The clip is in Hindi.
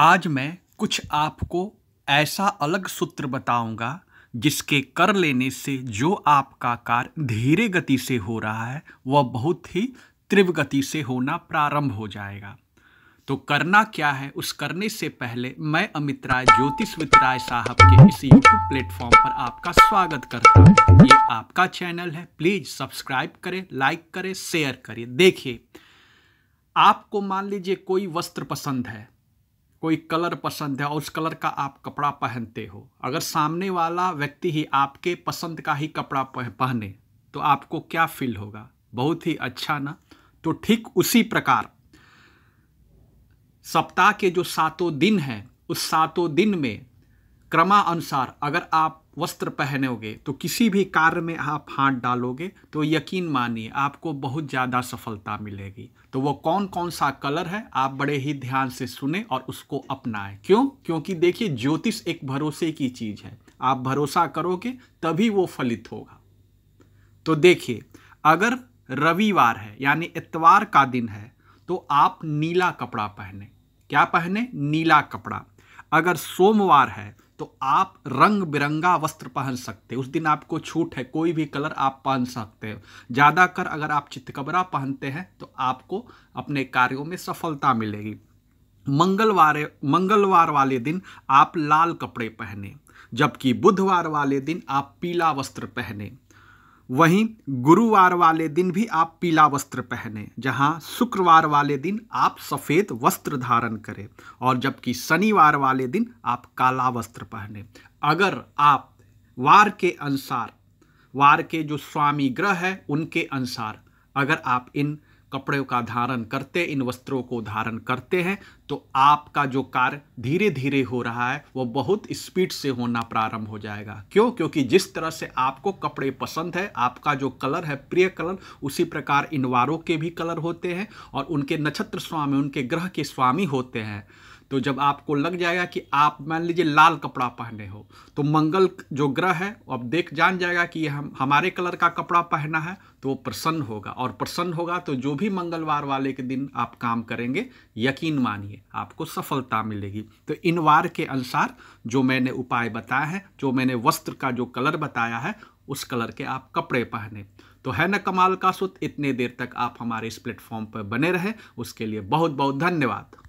आज मैं कुछ आपको ऐसा अलग सूत्र बताऊंगा जिसके कर लेने से जो आपका कार्य धीरे गति से हो रहा है वह बहुत ही तीव्र गति से होना प्रारंभ हो जाएगा तो करना क्या है उस करने से पहले मैं अमित राय ज्योतिष वित राय साहब के इस यूट्यूब प्लेटफॉर्म पर आपका स्वागत करता हूँ ये आपका चैनल है प्लीज़ सब्सक्राइब करें लाइक करें शेयर करें देखिए आपको मान लीजिए कोई वस्त्र पसंद है कोई कलर पसंद है और उस कलर का आप कपड़ा पहनते हो अगर सामने वाला व्यक्ति ही आपके पसंद का ही कपड़ा पहने तो आपको क्या फील होगा बहुत ही अच्छा ना तो ठीक उसी प्रकार सप्ताह के जो सातों दिन हैं उस सातों दिन में क्रमानुसार अगर आप वस्त्र पहनोगे तो किसी भी कार्य में आप हाथ डालोगे तो यकीन मानिए आपको बहुत ज़्यादा सफलता मिलेगी तो वो कौन कौन सा कलर है आप बड़े ही ध्यान से सुने और उसको अपनाएं क्यों क्योंकि देखिए ज्योतिष एक भरोसे की चीज़ है आप भरोसा करोगे तभी वो फलित होगा तो देखिए अगर रविवार है यानी इतवार का दिन है तो आप नीला कपड़ा पहने क्या पहने नीला कपड़ा अगर सोमवार है तो आप रंग बिरंगा वस्त्र पहन सकते उस दिन आपको छूट है कोई भी कलर आप पहन सकते हो ज़्यादा कर अगर आप चितकबरा पहनते हैं तो आपको अपने कार्यों में सफलता मिलेगी मंगलवार मंगलवार वाले दिन आप लाल कपड़े पहने जबकि बुधवार वाले दिन आप पीला वस्त्र पहने वहीं गुरुवार वाले दिन भी आप पीला वस्त्र पहने जहां शुक्रवार वाले दिन आप सफ़ेद वस्त्र धारण करें और जबकि शनिवार वाले दिन आप काला वस्त्र पहने अगर आप वार के अनुसार वार के जो स्वामी ग्रह है उनके अनुसार अगर आप इन कपड़े का धारण करते इन वस्त्रों को धारण करते हैं तो आपका जो कार्य धीरे धीरे हो रहा है वो बहुत स्पीड से होना प्रारंभ हो जाएगा क्यों क्योंकि जिस तरह से आपको कपड़े पसंद है आपका जो कलर है प्रिय कलर उसी प्रकार इन वारों के भी कलर होते हैं और उनके नक्षत्र स्वामी उनके ग्रह के स्वामी होते हैं तो जब आपको लग जाएगा कि आप मान लीजिए लाल कपड़ा पहने हो तो मंगल जो ग्रह है अब देख जान जाएगा कि हम हमारे कलर का कपड़ा पहना है तो वो प्रसन्न होगा और प्रसन्न होगा तो जो भी मंगलवार वाले के दिन आप काम करेंगे यकीन मानिए आपको सफलता मिलेगी तो इन वार के अनुसार जो मैंने उपाय बताए हैं जो मैंने वस्त्र का जो कलर बताया है उस कलर के आप कपड़े पहने तो है ना कमाल का सुत इतने देर तक आप हमारे इस प्लेटफॉर्म पर बने रहे उसके लिए बहुत बहुत धन्यवाद